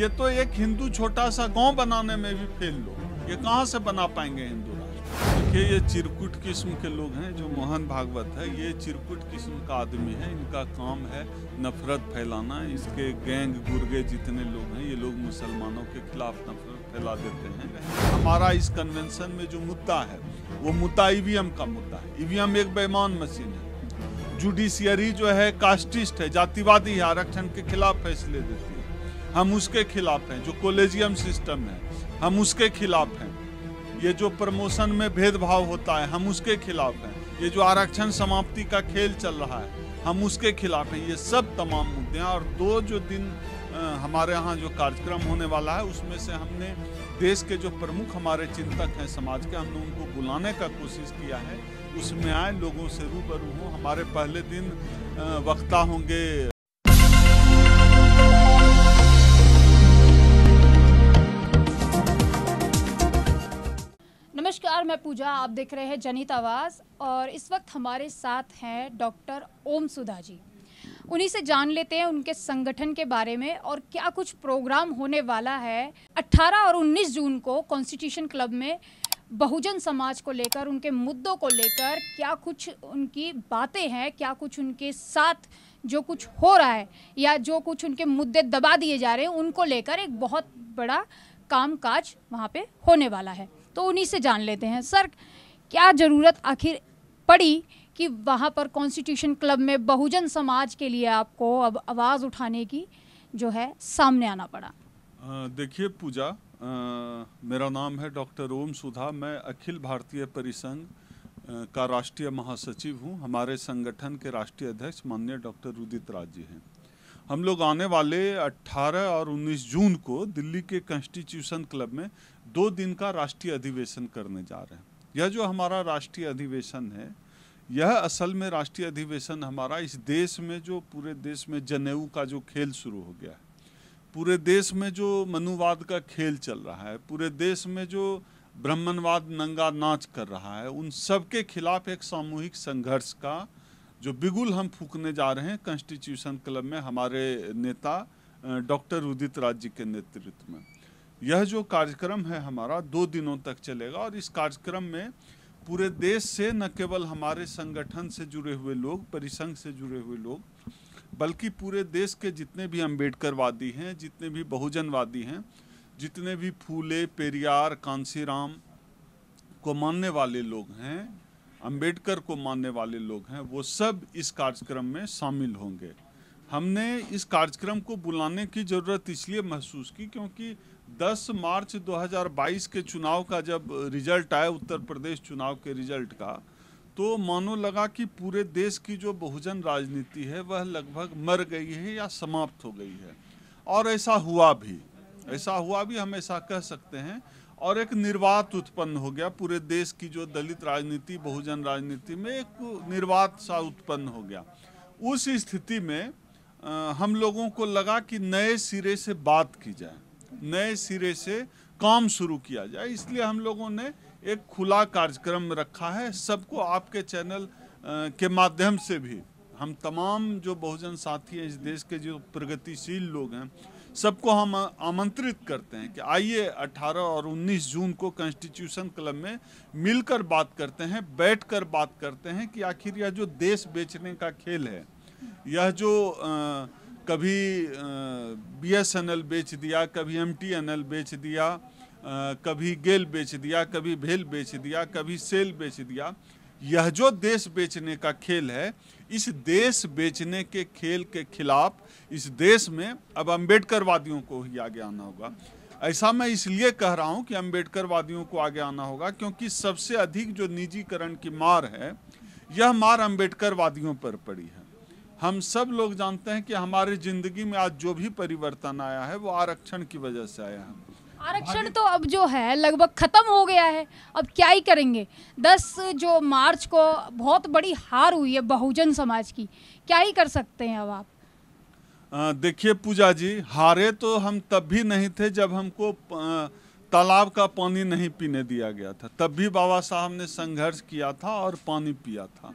ये तो एक हिंदू छोटा सा गांव बनाने में भी फेल लोग ये कहाँ से बना पाएंगे हिंदू राष्ट्र देखिए ये चिरकुट किस्म के लोग हैं जो मोहन भागवत है ये चिरकुट किस्म का आदमी है इनका काम है नफरत फैलाना इसके गैंग गुर्गे जितने लोग हैं ये लोग मुसलमानों के खिलाफ नफरत फैला देते हैं हमारा इस कन्वेंशन में जो मुद्दा है वो मुद्दा ईवीएम का मुद्दा है ईवीएम एक बेमान मशीन है जुडिशियरी जो है कास्टिस्ट है जातिवादी है आरक्षण के खिलाफ फैसले देती है हम उसके खिलाफ हैं जो कोलेजियम सिस्टम है हम उसके खिलाफ हैं ये जो प्रमोशन में भेदभाव होता है हम उसके खिलाफ हैं ये जो आरक्षण समाप्ति का खेल चल रहा है हम उसके खिलाफ हैं ये सब तमाम मुद्दे हैं और दो जो दिन हमारे यहाँ जो कार्यक्रम होने वाला है उसमें से हमने देश के जो प्रमुख हमारे चिंतक हैं समाज के हमने उनको बुलाने का कोशिश किया है उसमें आए लोगों से रूबरू हों हमारे पहले दिन वक्ता होंगे मैं पूजा आप देख रहे हैं जनित आवाज और इस वक्त हमारे साथ हैं डॉक्टर ओम सुधा जी उन्हीं से जान लेते हैं उनके संगठन के बारे में और क्या कुछ प्रोग्राम होने वाला है 18 और 19 जून को कॉन्स्टिट्यूशन क्लब में बहुजन समाज को लेकर उनके मुद्दों को लेकर क्या कुछ उनकी बातें हैं क्या कुछ उनके साथ जो कुछ हो रहा है या जो कुछ उनके मुद्दे दबा दिए जा रहे हैं उनको लेकर एक बहुत बड़ा काम काज वहाँ पे होने वाला है तो उन्हीं से जान लेते हैं सर क्या ज़रूरत आखिर पड़ी कि वहाँ पर कॉन्स्टिट्यूशन क्लब में बहुजन समाज के लिए आपको अब आवाज़ उठाने की जो है सामने आना पड़ा देखिए पूजा मेरा नाम है डॉक्टर ओम सुधा मैं अखिल भारतीय परिसंघ का राष्ट्रीय महासचिव हूँ हमारे संगठन के राष्ट्रीय अध्यक्ष माननीय डॉक्टर रुदित राज जी हैं हम लोग आने वाले 18 और 19 जून को दिल्ली के कॉन्स्टिट्यूशन क्लब में दो दिन का राष्ट्रीय अधिवेशन करने जा रहे हैं यह जो हमारा राष्ट्रीय अधिवेशन है यह असल में राष्ट्रीय अधिवेशन हमारा इस देश में जो पूरे देश में जनेऊ का जो खेल शुरू हो गया है पूरे देश में जो मनुवाद का खेल चल रहा है पूरे देश में जो ब्राह्मणवाद नंगा नाच कर रहा है उन सब के खिलाफ एक सामूहिक संघर्ष का जो बिगुल हम फूकने जा रहे हैं कॉन्स्टिट्यूशन क्लब में हमारे नेता डॉक्टर उदित राज जी के नेतृत्व में यह जो कार्यक्रम है हमारा दो दिनों तक चलेगा और इस कार्यक्रम में पूरे देश से न केवल हमारे संगठन से जुड़े हुए लोग परिसंघ से जुड़े हुए लोग बल्कि पूरे देश के जितने भी अम्बेडकरवादी हैं जितने भी बहुजनवादी हैं जितने भी फूले पेरियार कांसीराम को मानने वाले लोग हैं अंबेडकर को मानने वाले लोग हैं वो सब इस कार्यक्रम में शामिल होंगे हमने इस कार्यक्रम को बुलाने की ज़रूरत इसलिए महसूस की क्योंकि 10 मार्च 2022 के चुनाव का जब रिजल्ट आया उत्तर प्रदेश चुनाव के रिजल्ट का तो मानो लगा कि पूरे देश की जो बहुजन राजनीति है वह लगभग मर गई है या समाप्त हो गई है और ऐसा हुआ भी ऐसा हुआ भी हम ऐसा कह सकते हैं और एक निर्वात उत्पन्न हो गया पूरे देश की जो दलित राजनीति बहुजन राजनीति में एक निर्वात सा उत्पन्न हो गया उस स्थिति में हम लोगों को लगा कि नए सिरे से बात की जाए नए सिरे से काम शुरू किया जाए इसलिए हम लोगों ने एक खुला कार्यक्रम रखा है सबको आपके चैनल के माध्यम से भी हम तमाम जो बहुजन साथी हैं इस देश के जो प्रगतिशील लोग हैं सबको हम आमंत्रित करते हैं कि आइए 18 और 19 जून को कॉन्स्टिट्यूशन क्लब में मिलकर बात करते हैं बैठकर बात करते हैं कि आखिर यह जो देश बेचने का खेल है यह जो आ, कभी बी एस एन एल बेच दिया कभी एम टी एन एल बेच दिया आ, कभी गेल बेच दिया कभी भेल बेच दिया कभी सेल बेच दिया यह जो देश बेचने का खेल है इस देश बेचने के खेल के खिलाफ इस देश में अब अम्बेडकरवादियों को ही आगे आना होगा ऐसा मैं इसलिए कह रहा हूं कि अम्बेडकरवादियों को आगे आना होगा क्योंकि सबसे अधिक जो निजीकरण की मार है यह मार अम्बेडकरवादियों पर पड़ी है हम सब लोग जानते हैं कि हमारे जिंदगी में आज जो भी परिवर्तन आया है वो आरक्षण की वजह से आया है आरक्षण तो अब जो है लगभग खत्म हो गया है अब क्या ही करेंगे दस जो मार्च को बहुत बड़ी हार हुई है बहुजन समाज की क्या ही कर सकते हैं अब आप देखिए पूजा जी हारे तो हम तब भी नहीं थे जब हमको तालाब का पानी नहीं पीने दिया गया था तब भी बाबा साहब ने संघर्ष किया था और पानी पिया था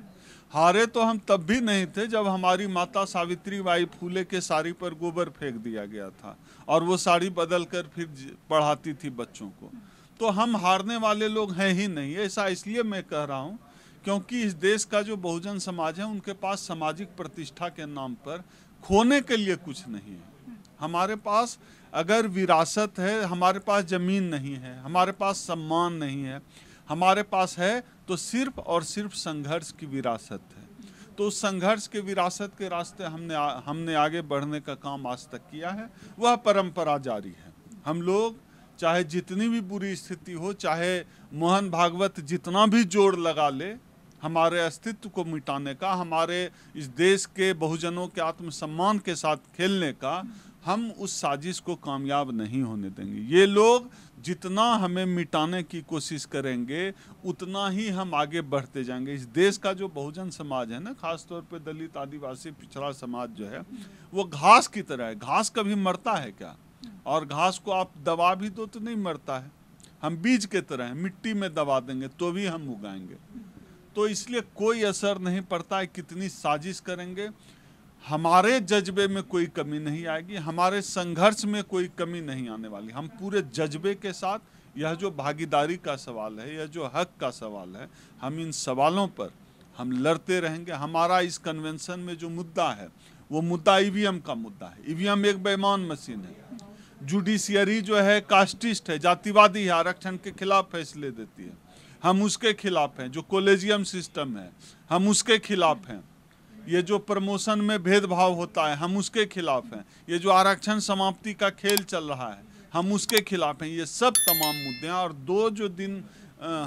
हारे तो हम तब भी नहीं थे जब हमारी माता सावित्री बाई फूले के साड़ी पर गोबर फेंक दिया गया था और वो साड़ी बदल कर फिर पढ़ाती थी बच्चों को तो हम हारने वाले लोग हैं ही नहीं ऐसा इसलिए मैं कह रहा हूँ क्योंकि इस देश का जो बहुजन समाज है उनके पास सामाजिक प्रतिष्ठा के नाम पर खोने के लिए कुछ नहीं है हमारे पास अगर विरासत है हमारे पास ज़मीन नहीं है हमारे पास सम्मान नहीं है हमारे पास है तो सिर्फ और सिर्फ संघर्ष की विरासत है तो उस संघर्ष के विरासत के रास्ते हमने आ, हमने आगे बढ़ने का काम आज तक किया है वह परंपरा जारी है हम लोग चाहे जितनी भी बुरी स्थिति हो चाहे मोहन भागवत जितना भी जोड़ लगा ले हमारे अस्तित्व को मिटाने का हमारे इस देश के बहुजनों के आत्मसम्मान के साथ खेलने का हम उस साजिश को कामयाब नहीं होने देंगे ये लोग जितना हमें मिटाने की कोशिश करेंगे उतना ही हम आगे बढ़ते जाएंगे इस देश का जो बहुजन समाज है ना खासतौर पे दलित आदिवासी पिछड़ा समाज जो है वो घास की तरह है घास कभी मरता है क्या और घास को आप दबा भी दो तो नहीं मरता है हम बीज के तरह हैं मिट्टी में दबा देंगे तो भी हम उगाएंगे तो इसलिए कोई असर नहीं पड़ता है कितनी साजिश करेंगे हमारे जज्बे में कोई कमी नहीं आएगी हमारे संघर्ष में कोई कमी नहीं आने वाली हम पूरे जज्बे के साथ यह जो भागीदारी का सवाल है यह जो हक का सवाल है हम इन सवालों पर हम लड़ते रहेंगे हमारा इस कन्वेंशन में जो मुद्दा है वो मुद्दा ई का मुद्दा है ई एक बेमान मशीन है जुडिशियरी जो है कास्टिस्ट है जातिवादी है आरक्षण के खिलाफ फैसले देती है हम उसके खिलाफ हैं जो कोलेजियम सिस्टम है हम उसके खिलाफ हैं ये जो प्रमोशन में भेदभाव होता है हम उसके खिलाफ हैं ये जो आरक्षण समाप्ति का खेल चल रहा है हम उसके खिलाफ हैं ये सब तमाम मुद्दे हैं और दो जो दिन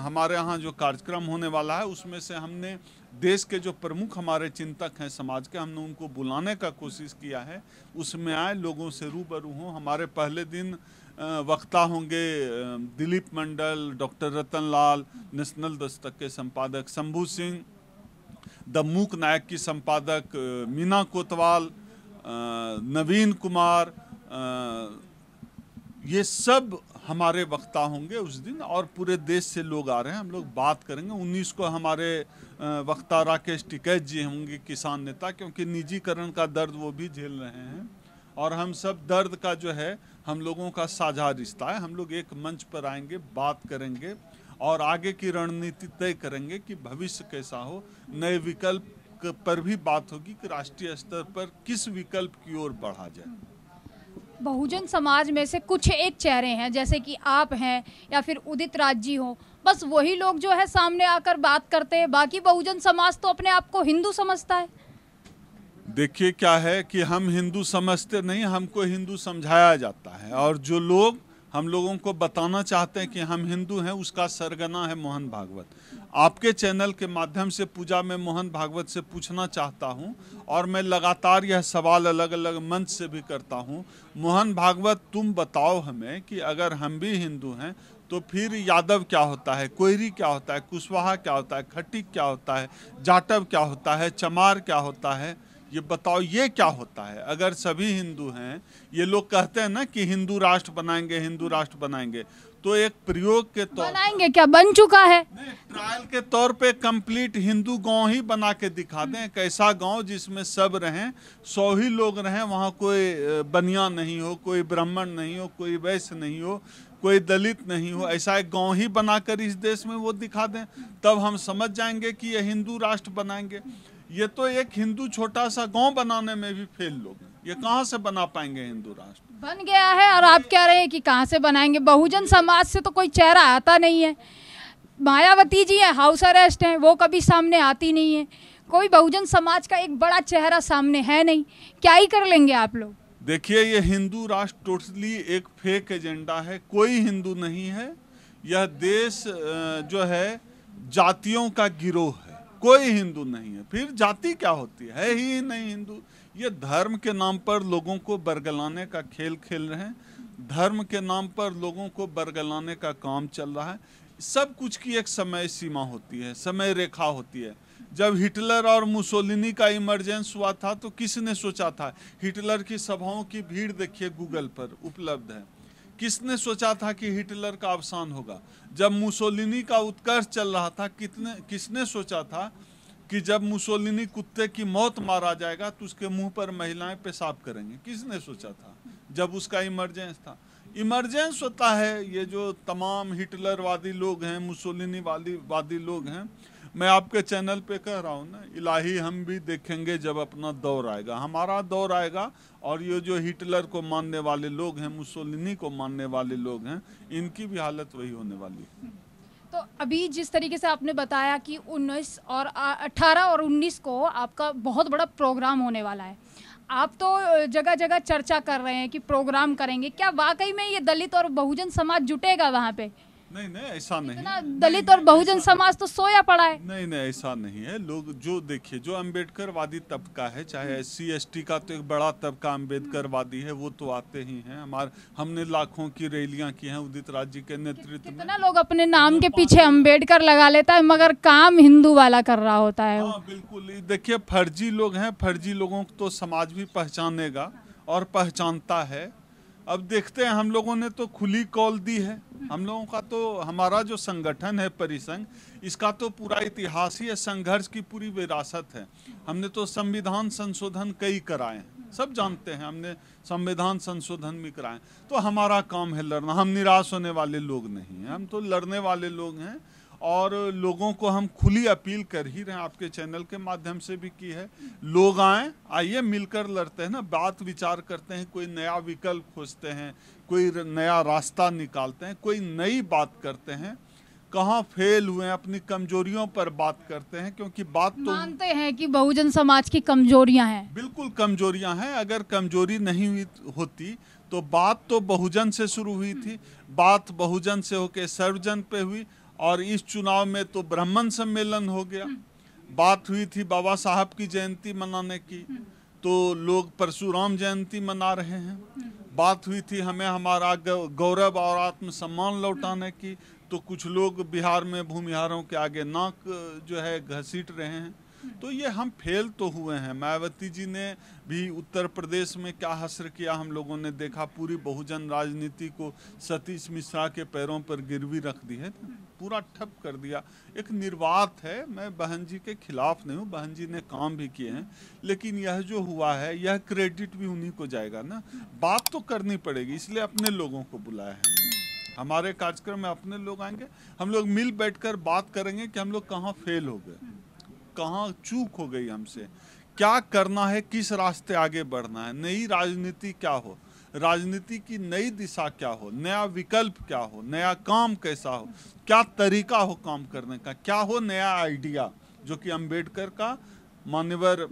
हमारे यहाँ जो कार्यक्रम होने वाला है उसमें से हमने देश के जो प्रमुख हमारे चिंतक हैं समाज के हमने उनको बुलाने का कोशिश किया है उसमें आए लोगों से रूबरू हों हमारे पहले दिन वक्ता होंगे दिलीप मंडल डॉक्टर रतन लाल नेशनल दस्तक के संपादक शंभू सिंह द मूक नायक की संपादक मीना कोतवाल नवीन कुमार ये सब हमारे वक्ता होंगे उस दिन और पूरे देश से लोग आ रहे हैं हम लोग बात करेंगे 19 को हमारे वक्ता राकेश टिकैत जी होंगे किसान नेता क्योंकि निजीकरण का दर्द वो भी झेल रहे हैं और हम सब दर्द का जो है हम लोगों का साझा रिश्ता है हम लोग एक मंच पर आएंगे बात करेंगे और आगे की रणनीति तय करेंगे कि भविष्य कैसा हो नए विकल्प पर भी बात होगी कि राष्ट्रीय स्तर पर किस विकल्प की ओर बढ़ा जाए बहुजन समाज में से कुछ एक चेहरे हैं जैसे कि आप हैं या फिर उदित राज जी हो बस वही लोग जो है सामने आकर बात करते हैं बाकी बहुजन समाज तो अपने आप को हिंदू समझता है देखिए क्या है कि हम हिंदू समझते नहीं हमको हिंदू समझाया जाता है और जो लोग हम लोगों को बताना चाहते हैं कि हम हिंदू हैं उसका सरगना है मोहन भागवत आपके चैनल के माध्यम से पूजा में मोहन भागवत से पूछना चाहता हूं और मैं लगातार यह सवाल अलग अलग मंच से भी करता हूं मोहन भागवत तुम बताओ हमें कि अगर हम भी हिंदू हैं तो फिर यादव क्या होता है कोयरी क्या होता है कुशवाहा क्या होता है खटिक क्या होता है जाटव क्या होता है चमार क्या होता है ये बताओ ये क्या होता है अगर सभी हिंदू हैं ये लोग कहते हैं ना कि हिंदू राष्ट्र बनाएंगे हिंदू राष्ट्र बनाएंगे तो एक प्रयोग के तौर बनाएंगे क्या बन चुका है ट्रायल के तौर पे कंप्लीट हिंदू गांव ही बना के दिखा दें एक ऐसा गांव जिसमें सब रहें सौ ही लोग रहें वहाँ कोई बनिया नहीं हो कोई ब्राह्मण नहीं हो कोई वैश्य नहीं हो कोई दलित नहीं हो ऐसा एक गांव ही बनाकर इस देश में वो दिखा दें तब हम समझ जाएंगे कि ये हिंदू राष्ट्र बनाएंगे ये तो एक हिंदू छोटा सा गांव बनाने में भी फेल लोग हैं ये कहाँ से बना पाएंगे हिंदू राष्ट्र बन गया है और आप कह रहे हैं कि कहाँ से बनाएंगे बहुजन समाज से तो कोई चेहरा आता नहीं है मायावती जी हैं हाउस अरेस्ट हैं वो कभी सामने आती नहीं है कोई बहुजन समाज का एक बड़ा चेहरा सामने है नहीं क्या ही कर लेंगे आप लोग देखिए ये हिंदू राष्ट्र टोटली एक फेक एजेंडा है कोई हिंदू नहीं है यह देश जो है जातियों का गिरोह है कोई हिंदू नहीं है फिर जाति क्या होती है, ही नहीं हिंदू ये धर्म के नाम पर लोगों को बरगलाने का खेल खेल रहे हैं धर्म के नाम पर लोगों को बरगलाने का काम चल रहा है सब कुछ की एक समय सीमा होती है समय रेखा होती है जब हिटलर और मुसोलिनी का इमरजेंस हुआ था तो किसने सोचा था हिटलर की सभाओं की भीड़ देखिए गूगल पर उपलब्ध है किसने सोचा था कि हिटलर का अवसान होगा जब मुसोलिनी का उत्कर्ष चल रहा था कितने किसने सोचा था कि जब मुसोलिनी कुत्ते की मौत मारा जाएगा तो उसके मुंह पर महिलाएं पेशाब करेंगे किसने सोचा था जब उसका इमरजेंस था इमरजेंस होता है ये जो तमाम हिटलरवादी लोग हैं मुसोलिनी वादी वादी लोग हैं मैं आपके चैनल पे कह रहा हूँ ना इलाही हम भी देखेंगे जब अपना दौर आएगा हमारा दौर आएगा और ये जो हिटलर को मानने वाले लोग हैं मुसोलिनी को मानने वाले लोग हैं इनकी भी हालत वही होने वाली है तो अभी जिस तरीके से आपने बताया कि 19 और 18 और 19 को आपका बहुत बड़ा प्रोग्राम होने वाला है आप तो जगह जगह चर्चा कर रहे हैं कि प्रोग्राम करेंगे क्या वाकई में ये दलित और बहुजन समाज जुटेगा वहाँ पे नहीं नहीं ऐसा नहीं दलित और बहुजन समाज तो सोया पड़ा है नहीं नहीं ऐसा नहीं है लोग जो देखिए जो अम्बेडकर वादी तबका है चाहे एस सी एस टी का तो एक बड़ा तबका अम्बेडकर वादी है वो तो आते ही हैं हमारे हमने लाखों की रैलियां की हैं उदित राज जी के नेतृत्व में लोग अपने नाम के पीछे अम्बेडकर लगा लेता है मगर काम हिंदू वाला कर रहा होता है हाँ, बिल्कुल देखिये फर्जी लोग हैं फर्जी लोगों को तो समाज भी पहचानेगा और पहचानता है अब देखते हैं हम लोगों ने तो खुली कॉल दी है हम लोगों का तो हमारा जो संगठन है परिसंघ इसका तो पूरा इतिहास ही है संघर्ष की पूरी विरासत है हमने तो संविधान संशोधन कई कराए हैं सब जानते हैं हमने संविधान संशोधन भी कराए तो हमारा काम है लड़ना हम निराश होने वाले लोग नहीं हैं हम तो लड़ने वाले लोग हैं और लोगों को हम खुली अपील कर ही रहे हैं आपके चैनल के माध्यम से भी की है लोग आए आइए मिलकर लड़ते हैं ना बात विचार करते हैं कोई नया विकल्प खोजते हैं कोई नया रास्ता निकालते हैं कोई नई बात करते हैं कहाँ फेल हुए हैं अपनी कमजोरियों पर बात करते हैं क्योंकि बात तो मानते हैं कि बहुजन समाज की कमजोरियां हैं बिल्कुल कमजोरियां हैं अगर कमजोरी नहीं हुई होती तो बात तो बहुजन से शुरू हुई थी बात बहुजन से होके सर्वजन पे हुई और इस चुनाव में तो ब्राह्मण सम्मेलन हो गया हम्म। बात हुई थी बाबा साहब की जयंती मनाने की हम्म। तो लोग परशुराम जयंती मना रहे हैं हम्म। बात हुई थी हमें हमारा गौरव और आत्मसम्मान लौटाने की तो कुछ लोग बिहार में भूमिहारों के आगे नाक जो है घसीट रहे हैं तो ये हम फेल तो हुए हैं मायावती जी ने भी उत्तर प्रदेश में क्या हसर किया हम लोगों ने देखा पूरी बहुजन राजनीति को सतीश मिश्रा के पैरों पर गिरवी रख दी है पूरा ठप कर दिया एक निर्वात है मैं बहन जी के खिलाफ नहीं हूँ बहन जी ने काम भी किए हैं लेकिन यह जो हुआ है यह क्रेडिट भी उन्हीं को जाएगा ना बात तो करनी पड़ेगी इसलिए अपने लोगों को बुलाया है हमारे कार्यक्रम में अपने लोग आएंगे हम लोग मिल बैठकर बात करेंगे कि हम लोग कहाँ फेल हो गए कहाँ चूक हो गई हमसे क्या करना है किस रास्ते आगे बढ़ना है नई राजनीति क्या हो राजनीति की नई दिशा क्या हो नया विकल्प क्या हो नया काम कैसा हो क्या तरीका हो काम करने का क्या हो नया आइडिया जो कि अंबेडकर का मान्यवर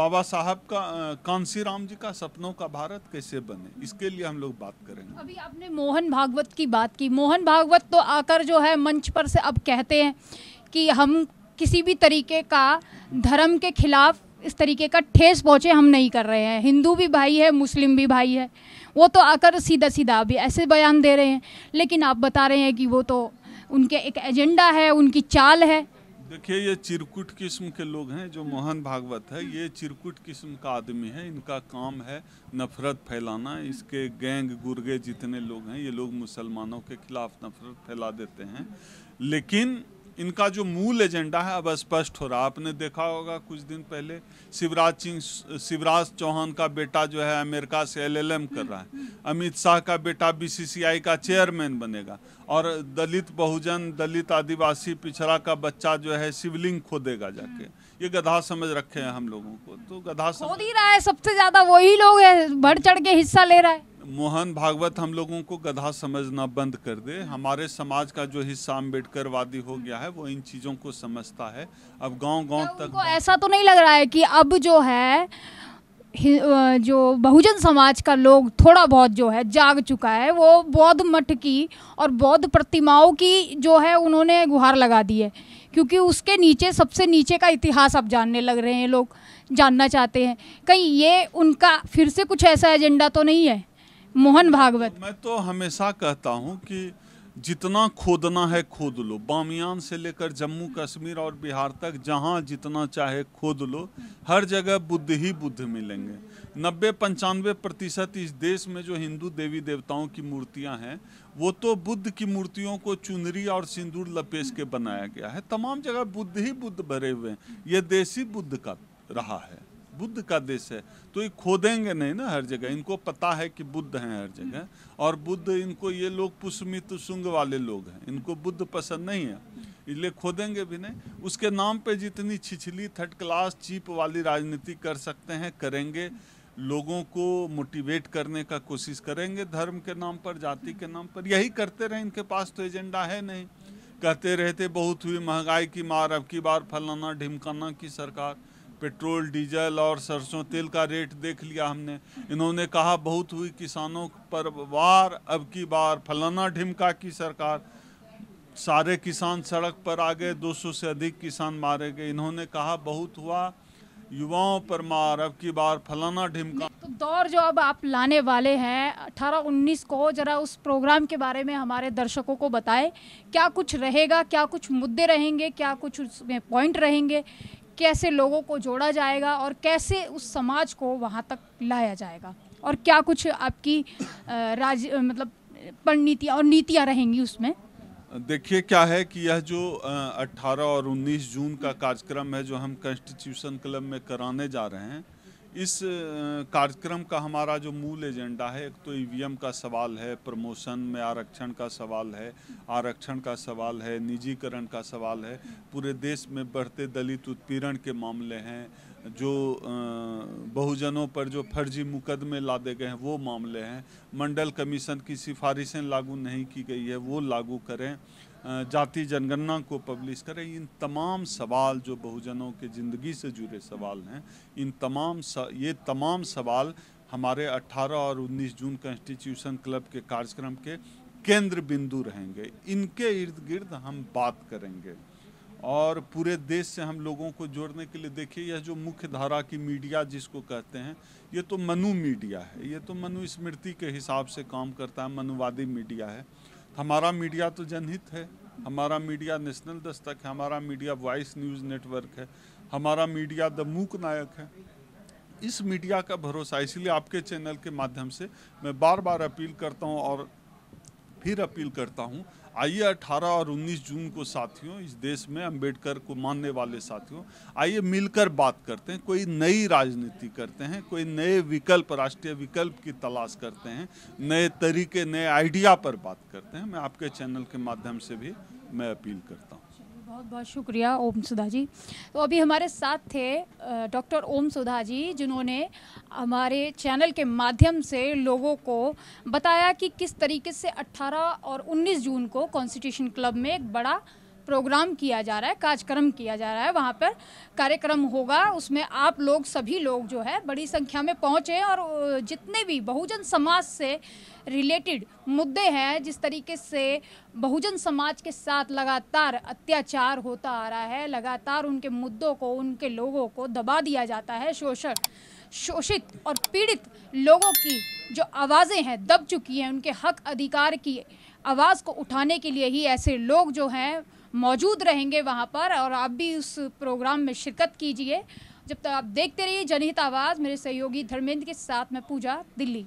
बाबा साहब का कांसी राम जी का सपनों का भारत कैसे बने इसके लिए हम लोग बात करेंगे अभी आपने मोहन भागवत की बात की मोहन भागवत तो आकर जो है मंच पर से अब कहते हैं कि हम किसी भी तरीके का धर्म के खिलाफ इस तरीके का ठेस पहुँचे हम नहीं कर रहे हैं हिंदू भी भाई है मुस्लिम भी भाई है वो तो आकर सीधा सीधा अभी ऐसे बयान दे रहे हैं लेकिन आप बता रहे हैं कि वो तो उनके एक एजेंडा है उनकी चाल है देखिए ये चिरकुट किस्म के लोग हैं जो मोहन भागवत है ये चिरकुट किस्म का आदमी है इनका काम है नफरत फैलाना इसके गैंग गुर्गे जितने लोग हैं ये लोग मुसलमानों के खिलाफ नफरत फैला देते हैं लेकिन इनका जो मूल एजेंडा है अब स्पष्ट हो रहा है आपने देखा होगा कुछ दिन पहले शिवराज सिंह शिवराज चौहान का बेटा जो है अमेरिका से एलएलएम कर रहा है अमित शाह का बेटा बीसीसीआई का चेयरमैन बनेगा और दलित बहुजन दलित आदिवासी पिछड़ा का बच्चा जो है शिवलिंग खोदेगा जाके ये गधा समझ रखे हैं हम लोगों को तो गधा समझ ही रहा है सबसे ज्यादा वही लोग है बढ़ चढ़ के हिस्सा ले रहा है मोहन भागवत हम लोगों को गधा समझना बंद कर दे हमारे समाज का जो हिस्सा अम्बेडकर वादी हो गया है वो इन चीज़ों को समझता है अब गांव गांव तक ऐसा तो नहीं लग रहा है कि अब जो है जो बहुजन समाज का लोग थोड़ा बहुत जो है जाग चुका है वो बौद्ध मठ की और बौद्ध प्रतिमाओं की जो है उन्होंने गुहार लगा दी है क्योंकि उसके नीचे सबसे नीचे का इतिहास अब जानने लग रहे हैं लोग जानना चाहते हैं कहीं ये उनका फिर से कुछ ऐसा एजेंडा तो नहीं है मोहन भागवत मैं तो हमेशा कहता हूँ कि जितना खोदना है खोद लो बामियान से लेकर जम्मू कश्मीर और बिहार तक जहाँ जितना चाहे खोद लो हर जगह बुद्ध ही बुद्ध मिलेंगे नब्बे पंचानवे प्रतिशत इस देश में जो हिंदू देवी देवताओं की मूर्तियाँ हैं वो तो बुद्ध की मूर्तियों को चुनरी और सिंदूर लपेश के बनाया गया है तमाम जगह बुद्ध ही बुद्ध भरे हुए हैं ये देसी बुद्ध का रहा है बुद्ध का देश है तो ये खोदेंगे नहीं ना हर जगह इनको पता है कि बुद्ध हैं हर जगह और बुद्ध इनको ये लोग पुष्मित सुंग वाले लोग हैं इनको बुद्ध पसंद नहीं है इसलिए खोदेंगे भी नहीं उसके नाम पे जितनी छिछली थर्ड क्लास चीप वाली राजनीति कर सकते हैं करेंगे लोगों को मोटिवेट करने का कोशिश करेंगे धर्म के नाम पर जाति के नाम पर यही करते रहे इनके पास तो एजेंडा है नहीं कहते रहते बहुत हुई महंगाई की मार अब की बार फलाना ढिमकाना की सरकार पेट्रोल डीजल और सरसों तेल का रेट देख लिया हमने इन्होंने कहा बहुत हुई किसानों पर वार अब की बार फलाना ढिमका की सरकार सारे किसान सड़क पर आ गए 200 से अधिक किसान मारे गए इन्होंने कहा बहुत हुआ युवाओं पर मार अब की बार फलाना ढिमका तो दौर जो अब आप लाने वाले हैं अठारह उन्नीस को जरा उस प्रोग्राम के बारे में हमारे दर्शकों को बताएं क्या कुछ रहेगा क्या कुछ मुद्दे रहेंगे क्या कुछ उसमें पॉइंट रहेंगे कैसे लोगों को जोड़ा जाएगा और कैसे उस समाज को वहाँ तक लाया जाएगा और क्या कुछ आपकी राज मतलब पणनीतियाँ और नीतियाँ रहेंगी उसमें देखिए क्या है कि यह जो 18 और 19 जून का कार्यक्रम है जो हम कॉन्स्टिट्यूशन क्लब में कराने जा रहे हैं इस कार्यक्रम का हमारा जो मूल एजेंडा है एक तो ई का सवाल है प्रमोशन में आरक्षण का सवाल है आरक्षण का सवाल है निजीकरण का सवाल है पूरे देश में बढ़ते दलित उत्पीड़न के मामले हैं जो बहुजनों पर जो फर्जी मुकदमे लादे गए हैं वो मामले हैं मंडल कमीशन की सिफारिशें लागू नहीं की गई है वो लागू करें जाति जनगणना को पब्लिश करें इन तमाम सवाल जो बहुजनों के ज़िंदगी से जुड़े सवाल हैं इन तमाम स, ये तमाम सवाल हमारे 18 और 19 जून कॉन्स्टिट्यूशन क्लब के कार्यक्रम के केंद्र बिंदु रहेंगे इनके इर्द गिर्द हम बात करेंगे और पूरे देश से हम लोगों को जोड़ने के लिए देखिए यह जो मुख्य धारा की मीडिया जिसको कहते हैं ये तो मनु मीडिया है ये तो मनु स्मृति के हिसाब से काम करता है मनुवादी मीडिया है हमारा मीडिया तो जनहित है हमारा मीडिया नेशनल दस्तक है हमारा मीडिया वॉइस न्यूज़ नेटवर्क है हमारा मीडिया द मूक नायक है इस मीडिया का भरोसा इसलिए आपके चैनल के माध्यम से मैं बार बार अपील करता हूँ और फिर अपील करता हूँ आइए 18 और 19 जून को साथियों इस देश में अंबेडकर को मानने वाले साथियों आइए मिलकर बात करते हैं कोई नई राजनीति करते हैं कोई नए विकल्प राष्ट्रीय विकल्प की तलाश करते हैं नए तरीके नए आइडिया पर बात करते हैं मैं आपके चैनल के माध्यम से भी मैं अपील करता हूँ बहुत बहुत शुक्रिया ओम सुधा जी तो अभी हमारे साथ थे डॉक्टर ओम सुधा जी जिन्होंने हमारे चैनल के माध्यम से लोगों को बताया कि किस तरीके से 18 और 19 जून को कॉन्स्टिट्यूशन क्लब में एक बड़ा प्रोग्राम किया जा रहा है कार्यक्रम किया जा रहा है वहाँ पर कार्यक्रम होगा उसमें आप लोग सभी लोग जो है बड़ी संख्या में पहुँचे और जितने भी बहुजन समाज से रिलेटेड मुद्दे हैं जिस तरीके से बहुजन समाज के साथ लगातार अत्याचार होता आ रहा है लगातार उनके मुद्दों को उनके लोगों को दबा दिया जाता है शोषण शोषित और पीड़ित लोगों की जो आवाज़ें हैं दब चुकी हैं उनके हक अधिकार की आवाज़ को उठाने के लिए ही ऐसे लोग जो हैं मौजूद रहेंगे वहाँ पर और आप भी उस प्रोग्राम में शिरकत कीजिए जब तक आप देखते रहिए जनहित आवाज़ मेरे सहयोगी धर्मेंद्र के साथ मैं पूजा दिल्ली